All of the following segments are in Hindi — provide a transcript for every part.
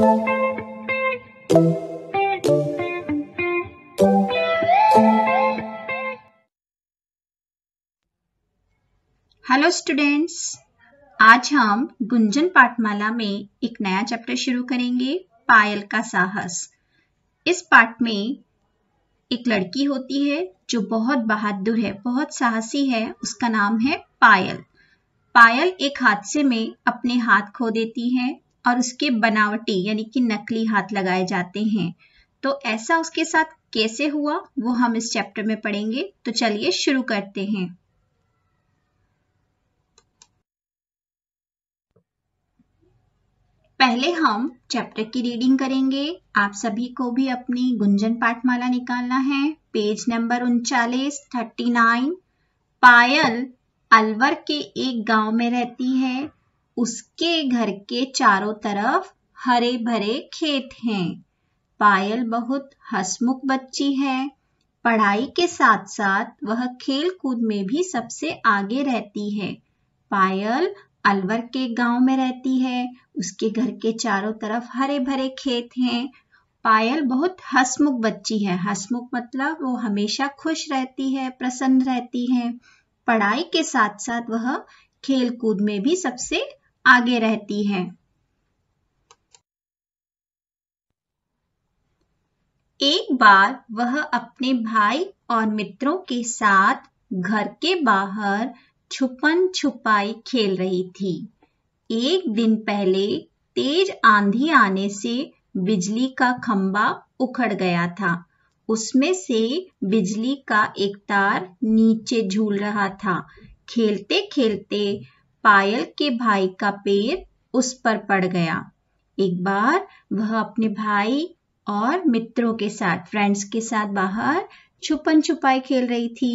हेलो स्टूडेंट्स आज हम गुंजन पाठमाला में एक नया चैप्टर शुरू करेंगे पायल का साहस इस पाठ में एक लड़की होती है जो बहुत बहादुर है बहुत साहसी है उसका नाम है पायल पायल एक हादसे में अपने हाथ खो देती है और उसके बनावटी यानी कि नकली हाथ लगाए जाते हैं तो ऐसा उसके साथ कैसे हुआ वो हम इस चैप्टर में पढ़ेंगे तो चलिए शुरू करते हैं पहले हम चैप्टर की रीडिंग करेंगे आप सभी को भी अपनी गुंजन पाठमाला निकालना है पेज नंबर उनचालीस थर्टी नाइन पायल अलवर के एक गांव में रहती है उसके घर के चारों तरफ हरे भरे खेत हैं पायल बहुत हसमुख बच्ची है पढ़ाई के साथ साथ वह खेल कूद में भी सबसे आगे रहती है पायल अलवर के गांव में रहती है उसके घर के चारों तरफ हरे भरे खेत हैं पायल बहुत हसमुख बच्ची है हसमुख मतलब वो हमेशा खुश रहती है प्रसन्न रहती है पढ़ाई के साथ साथ वह खेल कूद में भी सबसे आगे रहती है एक बार वह अपने भाई और मित्रों के साथ घर के बाहर छुपन छुपाई खेल रही थी एक दिन पहले तेज आंधी आने से बिजली का खंबा उखड़ गया था उसमें से बिजली का एक तार नीचे झूल रहा था खेलते खेलते पायल के भाई का पैर उस पर पड़ गया एक बार वह अपने भाई और मित्रों के साथ फ्रेंड्स के साथ बाहर छुपन छुपाई खेल रही थी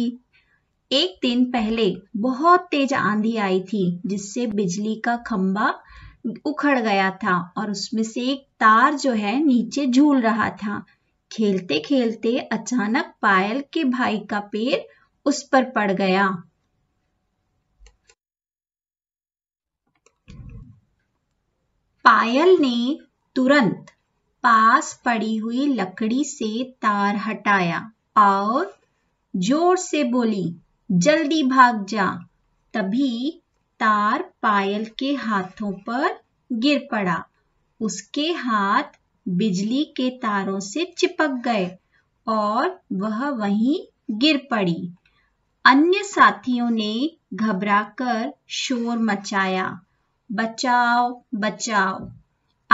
एक दिन पहले बहुत तेज आंधी आई थी जिससे बिजली का खंबा उखड़ गया था और उसमें से एक तार जो है नीचे झूल रहा था खेलते खेलते अचानक पायल के भाई का पैर उस पर पड़ गया पायल ने तुरंत पास पड़ी हुई लकड़ी से तार हटाया और जोर से बोली जल्दी भाग जा तभी तार पायल के हाथों पर गिर पड़ा उसके हाथ बिजली के तारों से चिपक गए और वह वहीं गिर पड़ी अन्य साथियों ने घबराकर शोर मचाया बचाओ बचाओ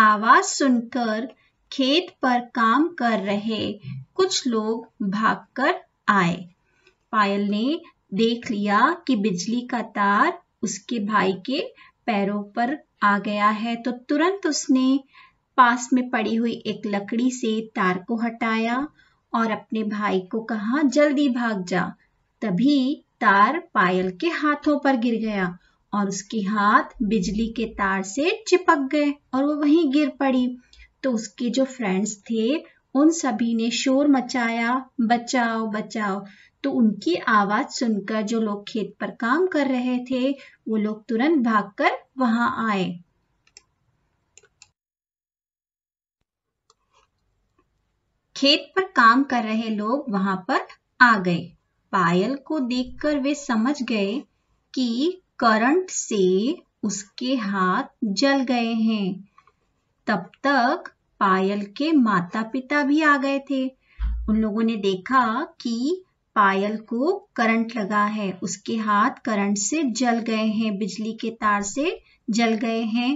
आवाज सुनकर खेत पर काम कर रहे कुछ लोग भागकर आए पायल ने देख लिया कि बिजली का तार उसके भाई के पैरों पर आ गया है तो तुरंत उसने पास में पड़ी हुई एक लकड़ी से तार को हटाया और अपने भाई को कहा जल्दी भाग जा तभी तार पायल के हाथों पर गिर गया और उसके हाथ बिजली के तार से चिपक गए और वो वहीं गिर पड़ी तो उसके जो फ्रेंड्स थे उन सभी ने शोर मचाया बचाओ बचाओ तो उनकी आवाज सुनकर जो लोग खेत पर काम कर रहे थे वो लोग तुरंत भागकर वहां आए खेत पर काम कर रहे लोग वहां पर आ गए पायल को देखकर वे समझ गए कि करंट से उसके हाथ जल गए हैं तब तक पायल के माता पिता भी आ गए थे उन लोगों ने देखा कि पायल को करंट लगा है उसके हाथ करंट से जल गए हैं बिजली के तार से जल गए हैं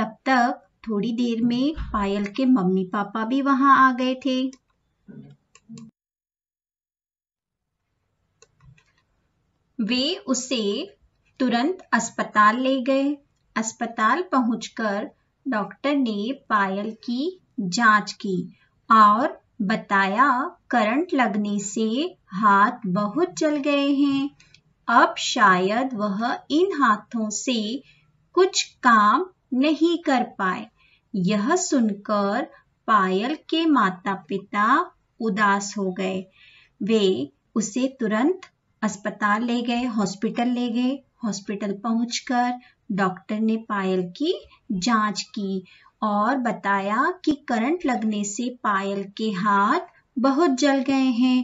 तब तक थोड़ी देर में पायल के मम्मी पापा भी वहां आ गए थे वे उसे तुरंत अस्पताल ले गए अस्पताल पहुंचकर डॉक्टर ने पायल की जांच की और बताया करंट लगने से हाथ बहुत जल गए हैं अब शायद वह इन हाथों से कुछ काम नहीं कर पाए यह सुनकर पायल के माता पिता उदास हो गए वे उसे तुरंत अस्पताल ले गए हॉस्पिटल ले गए हॉस्पिटल पहुंचकर डॉक्टर ने पायल की जांच की और बताया कि करंट लगने से पायल के हाथ बहुत जल गए हैं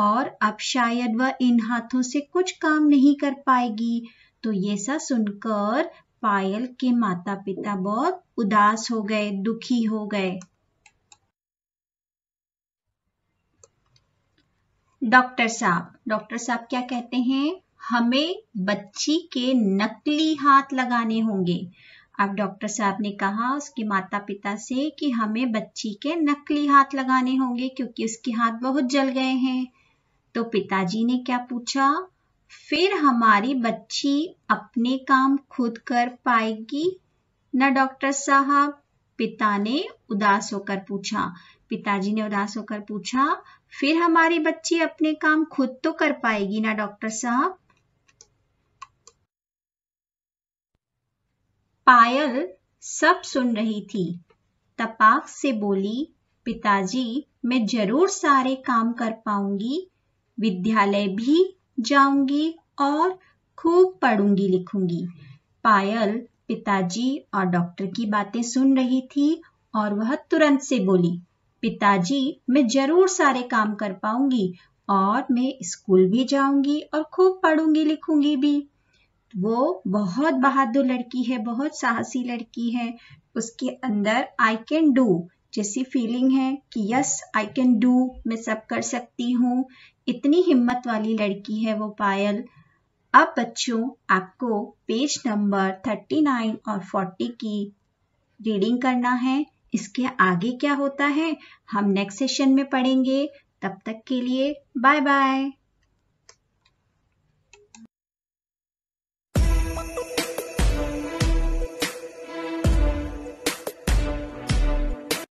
और अब शायद वह इन हाथों से कुछ काम नहीं कर पाएगी तो ये सब सुनकर पायल के माता पिता बहुत उदास हो गए दुखी हो गए डॉक्टर साहब डॉक्टर साहब क्या कहते हैं हमें बच्ची के नकली हाथ लगाने होंगे अब डॉक्टर साहब ने कहा उसके माता पिता से कि हमें बच्ची के नकली हाथ लगाने होंगे क्योंकि उसके हाथ बहुत जल गए हैं तो पिताजी ने क्या पूछा फिर हमारी बच्ची अपने काम खुद कर पाएगी न डॉक्टर साहब पिता ने उदास होकर पूछा पिताजी ने उदास होकर पूछा फिर हमारी बच्ची अपने काम खुद तो कर पाएगी ना डॉक्टर साहब पायल सब सुन रही थी तपाक से बोली पिताजी मैं जरूर सारे काम कर पाऊंगी विद्यालय भी जाऊंगी और खूब पढ़ूंगी लिखूंगी पायल पिताजी और डॉक्टर की बातें सुन रही थी और वह तुरंत से बोली पिताजी मैं जरूर सारे काम कर पाऊंगी और मैं स्कूल भी जाऊंगी और खूब पढ़ूंगी लिखूंगी भी वो बहुत बहादुर लड़की है बहुत साहसी लड़की है उसके अंदर आई कैन डू जैसी फीलिंग है कि यस आई कैन डू मैं सब कर सकती हूँ इतनी हिम्मत वाली लड़की है वो पायल अब बच्चों आपको पेज नंबर 39 और 40 की रीडिंग करना है इसके आगे क्या होता है हम नेक्स्ट सेशन में पढ़ेंगे तब तक के लिए बाय बाय